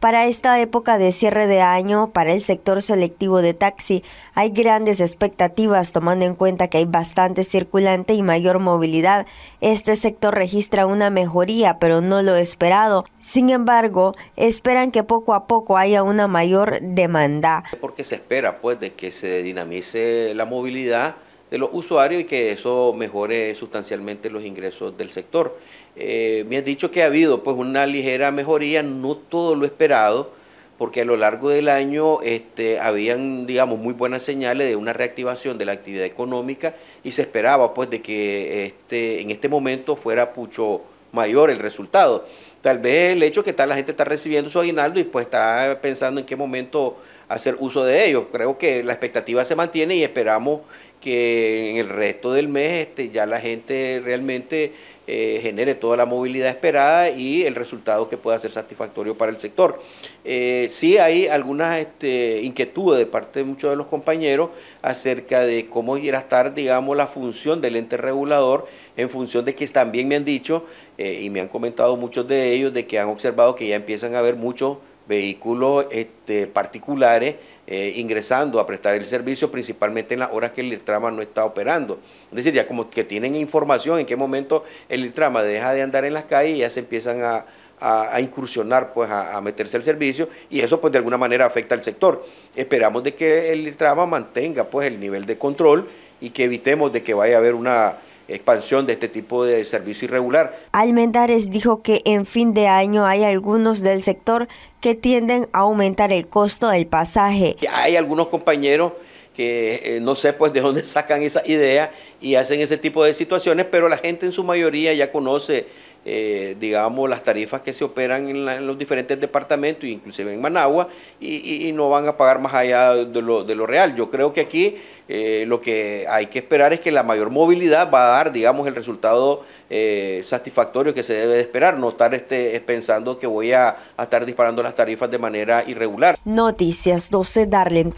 Para esta época de cierre de año, para el sector selectivo de taxi, hay grandes expectativas tomando en cuenta que hay bastante circulante y mayor movilidad. Este sector registra una mejoría, pero no lo esperado. Sin embargo, esperan que poco a poco haya una mayor demanda. Porque se espera pues de que se dinamice la movilidad de los usuarios y que eso mejore sustancialmente los ingresos del sector. Eh, me han dicho que ha habido pues una ligera mejoría, no todo lo esperado, porque a lo largo del año este, habían, digamos, muy buenas señales de una reactivación de la actividad económica y se esperaba pues de que este, en este momento fuera mucho mayor el resultado. Tal vez el hecho que la gente está recibiendo su aguinaldo y pues está pensando en qué momento hacer uso de ellos. Creo que la expectativa se mantiene y esperamos que en el resto del mes este, ya la gente realmente eh, genere toda la movilidad esperada y el resultado que pueda ser satisfactorio para el sector. Eh, sí hay algunas este, inquietudes de parte de muchos de los compañeros acerca de cómo irá a estar, digamos, la función del ente regulador en función de que también me han dicho eh, y me han comentado muchos de ellos de que han observado que ya empiezan a haber muchos vehículos este, particulares eh, ingresando a prestar el servicio, principalmente en las horas que el trama no está operando. Es decir, ya como que tienen información en qué momento el trama deja de andar en las calles y ya se empiezan a, incursionar, pues a, meterse al servicio y eso pues de alguna manera afecta al sector. Esperamos de que el trama mantenga pues el nivel de control y que evitemos de que vaya a haber una expansión de este tipo de servicio irregular. Almendares dijo que en fin de año hay algunos del sector que tienden a aumentar el costo del pasaje. Hay algunos compañeros que eh, no sé pues de dónde sacan esa idea y hacen ese tipo de situaciones, pero la gente en su mayoría ya conoce, eh, digamos, las tarifas que se operan en, los diferentes departamentos, inclusive en Managua, y, no van a pagar más allá de lo, de lo real. Yo creo que aquí eh, lo que hay que esperar es que la mayor movilidad va a dar, digamos, el resultado satisfactorio que se debe de esperar, no estar este, pensando que voy a, estar disparando las tarifas de manera irregular. Noticias 12, Darlene